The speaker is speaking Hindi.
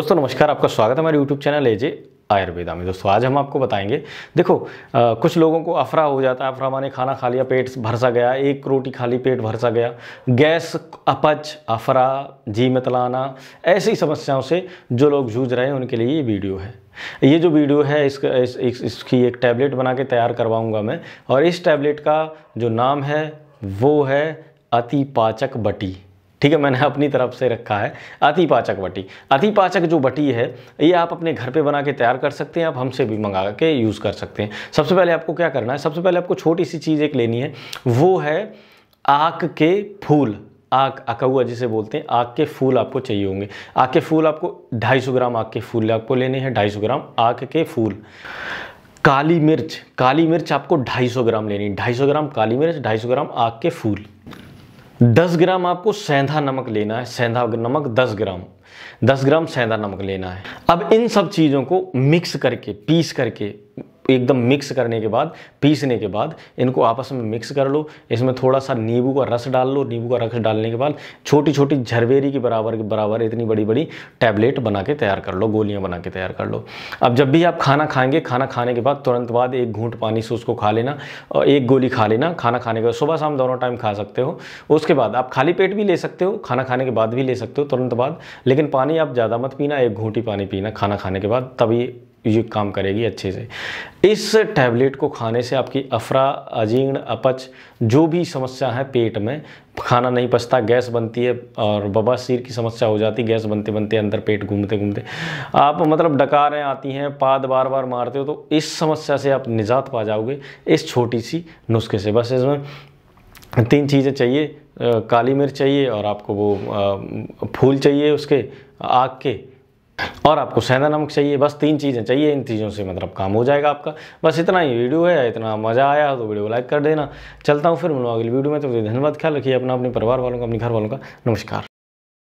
दोस्तों नमस्कार आपका स्वागत है हमारे यूट्यूब चैनल एजे आयुर्वेदा में दोस्तों आज हम आपको बताएंगे देखो आ, कुछ लोगों को अफरा हो जाता है अफरा माने खाना खा लिया पेट भर सा गया एक रोटी खाली पेट भर सा गया गैस अपच अफरा जी मतलाना ऐसी समस्याओं से जो लोग जूझ रहे हैं उनके लिए ये वीडियो है ये जो वीडियो है इसका इस, इस, इसकी एक टैबलेट बना के तैयार करवाऊँगा मैं और इस टैबलेट का जो नाम है वो है अति पाचक बटी ठीक है मैंने अपनी तरफ से रखा है अतिपाचक बटी अतिपाचक जो बटी है ये आप अपने घर पे बना के तैयार कर सकते हैं आप हमसे भी मंगा के यूज़ कर सकते हैं सबसे पहले आपको क्या करना है सबसे पहले आपको छोटी सी चीज़ एक लेनी है वो है आक के फूल आग अकौआ जिसे बोलते हैं आग के फूल आपको चाहिए होंगे आग के फूल आपको सौ ग्राम आग के फूल आपको लेने हैं सौ ग्राम आग के फूल काली मिर्च काली मिर्च आपको 250 ग्राम लेनी 250 ग्राम काली मिर्च 250 ग्राम आग के फूल 10 ग्राम आपको सेंधा नमक लेना है सेंधा नमक 10 ग्राम 10 ग्राम सेंधा नमक लेना है अब इन सब चीज़ों को मिक्स करके पीस करके एकदम मिक्स करने के बाद पीसने के बाद इनको आपस में मिक्स कर लो इसमें थोड़ा सा नींबू का रस डाल लो नींबू का रस डालने के बाद छोटी छोटी झरवेरी के बराबर के बराबर इतनी बड़ी बड़ी टैबलेट बना के तैयार कर लो गोलियाँ बना के तैयार कर लो अब जब भी आप खाना खाएंगे खाना खाने के बाद तुरंत बाद एक घूंट पानी से उसको खा लेना और एक गोली खा लेना खाना खाने के बाद सुबह शाम दोनों टाइम खा सकते हो उसके बाद आप खाली पेट भी ले सकते हो खाना खाने के बाद भी ले सकते हो तुरंत बाद लेकिन पानी आप ज़्यादा मत पीना एक घूंटी पानी पीना खाना खाने के बाद तभी ये काम करेगी अच्छे से इस टैबलेट को खाने से आपकी अफरा अजीर्ण अपच जो भी समस्या है पेट में खाना नहीं पचता गैस बनती है और बबा सिर की समस्या हो जाती है गैस बनते बनते अंदर पेट घूमते घूमते आप मतलब डकारें आती हैं पाद बार बार मारते हो तो इस समस्या से आप निजात पा जाओगे इस छोटी सी नुस्खे से बस इसमें तीन चीज़ें चाहिए काली मिर्च चाहिए और आपको वो फूल चाहिए उसके आग के और आपको सेंधा नमक चाहिए बस तीन चीज़ें चाहिए इन चीज़ों से मतलब काम हो जाएगा आपका बस इतना ही वीडियो है इतना मज़ा आया तो वीडियो को लाइक कर देना चलता हूँ फिर मिलूँगा अगली वीडियो में तो धन्यवाद ख्याल रखिए अपना अपने परिवार वालों का अपने घर वालों का नमस्कार